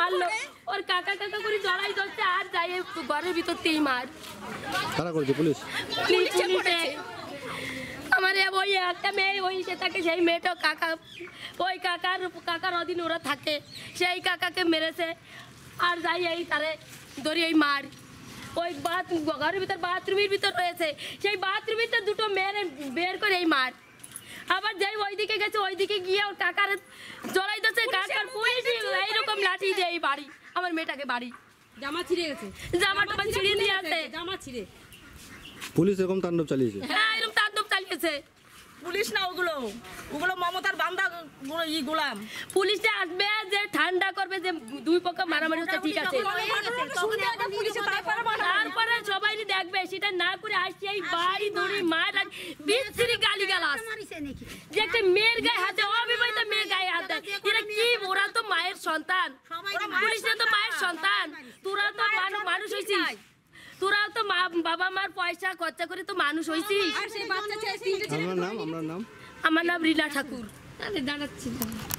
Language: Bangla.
মারলো ওর করে জড়াই আর যাই ঘরের আমার ওই একটা মেয়ে ওই সেই মেয়েটা কাকা ওই কাকার কাকার ওরা থাকে সেই কাকাকে মেরেছে আর যাই এই তারে ধরি এই মার ওই বাথ ঘরের ভিতর বাথরুমের ভিতর রয়েছে সেই বাথরুমের দুটো মেয়ের বের করে এই মার আবার যাই ওইদিকে গেছে ওইদিকে গিয়ে ওর কাকার জড়াই দিচ্ছে কাকার পুলিশ এইরকম লাঠি দেয় বাড়ি আমার মেয়েটাকে বাড়ি জামা ছিঁড়ে গেছে জামা জামাটা ছিঁড়ে নিয়ে আছে জামা ছিঁড়ে পুলিশ এরকম তাণ্ডব চালিয়েছে হ্যাঁ এরকম তাণ্ডব চালিয়েছে পুলিশ না ওগুলো ওগুলো মমতার বান্দা গুলো ই গোলাম পুলিশ যে আসবে যে ঠান্ডা করবে যে দুই পক্ষ হ্যাঁ, মারামারি হচ্ছে ঠিক আছে তারপরে সবাই দেখবে সেটা না করে আসছে এই বাড়ি ধরে মায়ের বিচ্ছিরি গাল মেয়ের গায়ে হাতে মেয়ের গায়ে হাতে কি ওরা তো মায়ের সন্তান তো মায়ের সন্তান তোরা তো মানুষ তোরা তো মা বাবা মার পয়সা খরচা করে তো মানুষ আমার নাম রীলা ঠাকুর